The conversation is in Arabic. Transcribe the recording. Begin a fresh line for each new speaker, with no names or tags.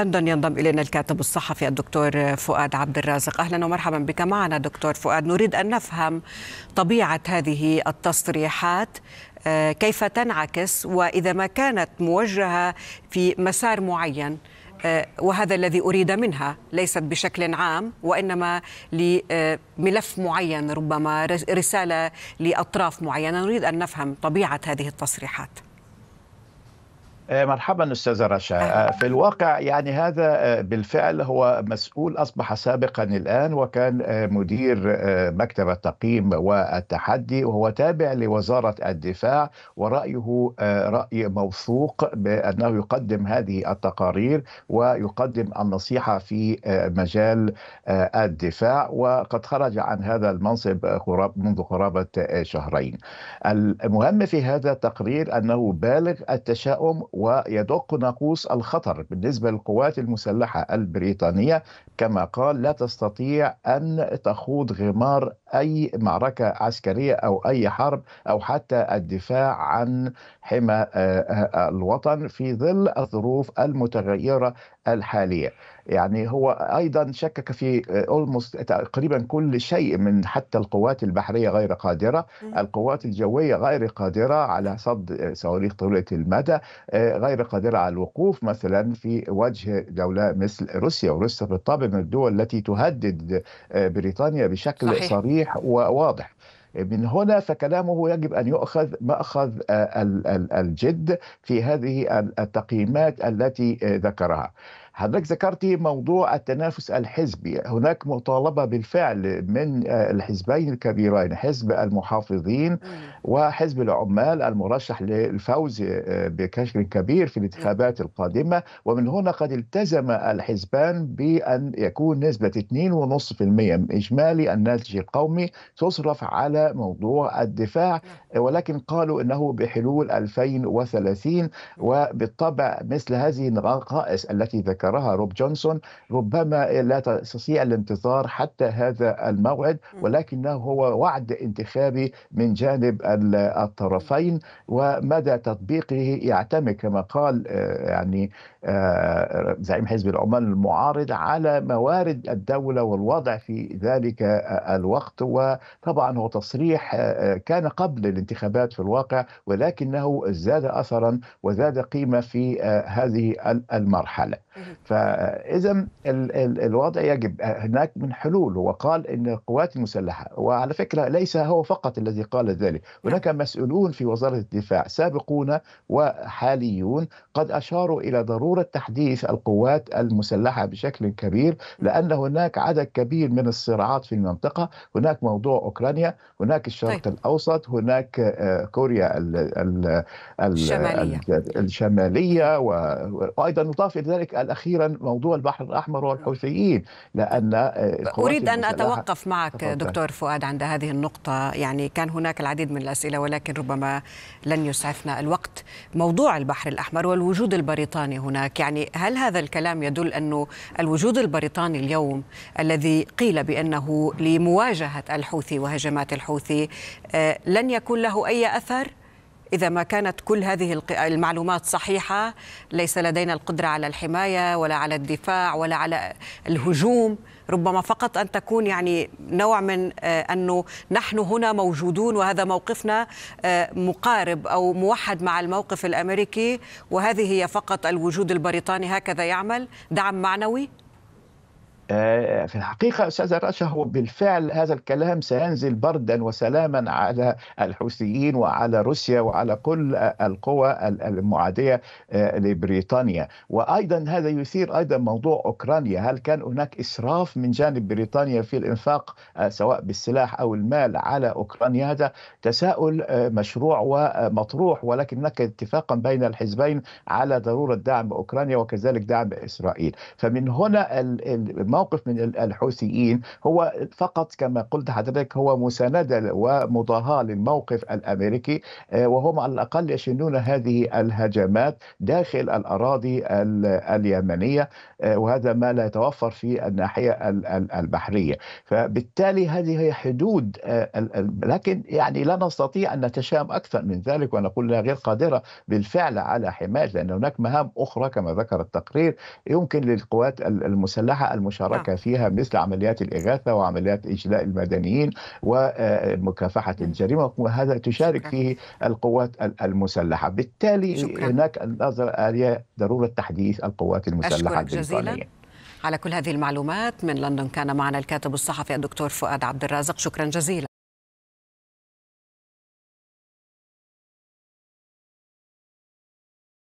لندن ينضم الينا الكاتب الصحفي الدكتور فؤاد عبد الرازق اهلا ومرحبا بك معنا دكتور فؤاد نريد ان نفهم طبيعه هذه التصريحات آه، كيف تنعكس واذا ما كانت موجهه في مسار معين آه، وهذا الذي اريد منها ليست بشكل عام وانما لملف آه، معين ربما رساله لاطراف معينه نريد ان نفهم طبيعه هذه التصريحات
آه، مرحبا استاذ رشا آه، في الواقع يعني هذا آه، بالفعل هو مسؤول اصبح سابقا الان وكان مدير مكتب التقييم والتحدي وهو تابع لوزاره الدفاع ورايه راي موثوق بانه يقدم هذه التقارير ويقدم النصيحه في مجال الدفاع وقد خرج عن هذا المنصب منذ قرابه شهرين المهم في هذا التقرير انه بالغ التشاؤم ويدق ناقوس الخطر بالنسبة للقوات المسلحة البريطانية كما قال لا تستطيع أن تخوض غمار أي معركة عسكرية أو أي حرب أو حتى الدفاع عن حمى آه، آه، الوطن في ظل الظروف المتغيرة الحالية يعني هو أيضا شكك في أولموست آه، تقريبا كل شيء من حتى القوات البحرية غير قادرة القوات الجوية غير قادرة على صد صواريخ طويلة المدى غير قادرة على الوقوف مثلا في وجه دولة مثل روسيا وروسيا بالطبع من الدول التي تهدد بريطانيا بشكل صحيح. صريح وواضح من هنا فكلامه يجب أن يؤخذ مأخذ آه، الجد في هذه التقييمات التي آه، ذكرها حضرتك ذكرتي موضوع التنافس الحزبي هناك مطالبه بالفعل من آه، الحزبين الكبيرين حزب المحافظين إمم. وحزب العمال المرشح للفوز آه، بشكل كبير في الانتخابات القادمه ومن هنا قد التزم الحزبان بان يكون نسبه 2.5% من اجمالي الناتج القومي تصرف على موضوع الدفاع إمم. ولكن قالوا انه بحلول 2030 إمم. وبالطبع مثل هذه النقائص التي ذكرت ذكرها روب جونسون ربما لا تستطيع الانتظار حتى هذا الموعد ولكنه هو وعد انتخابي من جانب الطرفين ومدى تطبيقه يعتمد كما قال آه، يعني آه، زعيم حزب العمال المعارض على موارد الدولة والوضع في ذلك آه، الوقت وطبعا هو تصريح كان قبل الانتخابات في الواقع ولكنه زاد أثرا وزاد قيمة في هذه المرحلة فاذا الوضع يجب هناك من حلول هو قال ان القوات المسلحه وعلى فكره ليس هو فقط الذي قال ذلك نعم. هناك مسؤولون في وزاره الدفاع سابقون وحاليون قد اشاروا الى ضروره تحديث القوات المسلحه بشكل كبير نعم. لان هناك عدد كبير من الصراعات في المنطقه هناك موضوع اوكرانيا هناك الشرق طيب. الاوسط هناك آه، كوريا الـ الـ الـ الشماليه الشماليه وايضا نضاف الى ذلك الاخير اخيرا موضوع البحر الاحمر والحوثيين لان آه، اريد ان اتوقف
معك دكتور فؤاد عند هذه النقطه يعني كان هناك العديد من الاسئله ولكن ربما لن يسعفنا الوقت موضوع البحر الاحمر والوجود البريطاني هناك يعني هل هذا الكلام يدل انه الوجود البريطاني اليوم الذي قيل بانه لمواجهه الحوثي وهجمات الحوثي آه، لن يكون له اي اثر إذا ما كانت كل هذه المعلومات صحيحة ليس لدينا القدرة على الحماية ولا على الدفاع ولا على الهجوم ربما فقط أن تكون يعني نوع من آه، أنه نحن هنا موجودون وهذا موقفنا آه، مقارب أو موحد مع الموقف الأمريكي وهذه هي فقط الوجود البريطاني هكذا يعمل دعم معنوي
آه، في الحقيقة أستاذ رشا هو بالفعل هذا الكلام سينزل بردا وسلاما على الحوثيين وعلى روسيا وعلى كل القوى المعادية آه، لبريطانيا وأيضا هذا يثير أيضا موضوع أوكرانيا هل كان هناك إسراف من جانب بريطانيا في الإنفاق آه، سواء بالسلاح أو المال على أوكرانيا هذا تساؤل مشروع ومطروح ولكن هناك اتفاقا بين الحزبين على ضرورة دعم أوكرانيا وكذلك دعم إسرائيل فمن هنا الموقف من الحوثيين هو فقط كما قلت حضرتك هو مساندة ومضاهاة للموقف الأمريكي آه، وهم على الأقل يشنون هذه الهجمات داخل الأراضي اليمنية آه، وهذا ما لا يتوفر في الناحية البحرية فبالتالي هذه هي حدود آه، لكن يعني لا نستطيع أن نتشام أكثر من ذلك ونقول لها غير قادرة بالفعل على حماية لأن هناك مهام أخرى كما ذكر التقرير يمكن للقوات المسلحة المشاركة شارك نعم. فيها مثل عمليات الإغاثة وعمليات إجلاء المدنيين ومكافحة الجريمة وهذا تشارك فيه القوات المسلحة بالتالي شكرا. هناك النظر آلية ضرورة تحديث القوات المسلحة البريطانية
على كل هذه المعلومات من لندن كان معنا الكاتب الصحفي الدكتور فؤاد عبد الرازق شكرا جزيلا